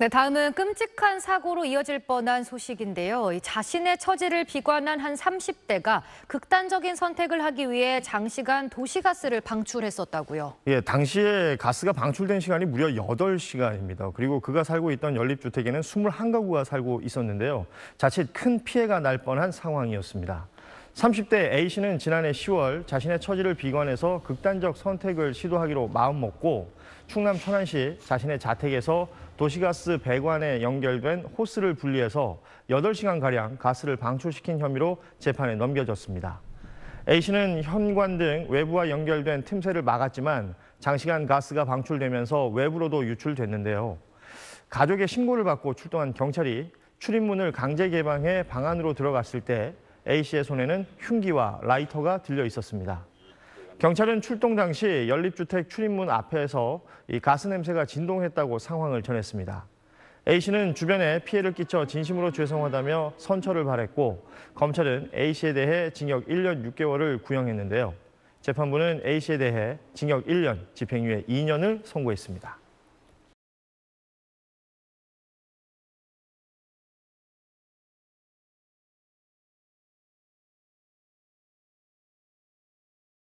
네, 다음은 끔찍한 사고로 이어질 뻔한 소식인데요. 자신의 처지를 비관한 한 30대가 극단적인 선택을 하기 위해 장시간 도시가스를 방출했었다고요. 예, 당시에 가스가 방출된 시간이 무려 8시간입니다. 그리고 그가 살고 있던 연립주택에는 21가구가 살고 있었는데요. 자칫 큰 피해가 날 뻔한 상황이었습니다. 30대 A씨는 지난해 10월 자신의 처지를 비관해서 극단적 선택을 시도하기로 마음먹고 충남 천안시 자신의 자택에서 도시가스 배관에 연결된 호스를 분리해서 8시간가량 가스를 방출시킨 혐의로 재판에 넘겨졌습니다. A씨는 현관 등 외부와 연결된 틈새를 막았지만 장시간 가스가 방출되면서 외부로도 유출됐는데요. 가족의 신고를 받고 출동한 경찰이 출입문을 강제 개방해 방 안으로 들어갔을 때 A씨의 손에는 흉기와 라이터가 들려 있었습니다. 경찰은 출동 당시 연립주택 출입문 앞에서 이 가스 냄새가 진동했다고 상황을 전했습니다. A씨는 주변에 피해를 끼쳐 진심으로 죄송하다며 선처를 바랬고 검찰은 A씨에 대해 징역 1년 6개월을 구형했는데요. 재판부는 A씨에 대해 징역 1년, 집행유예 2년을 선고했습니다.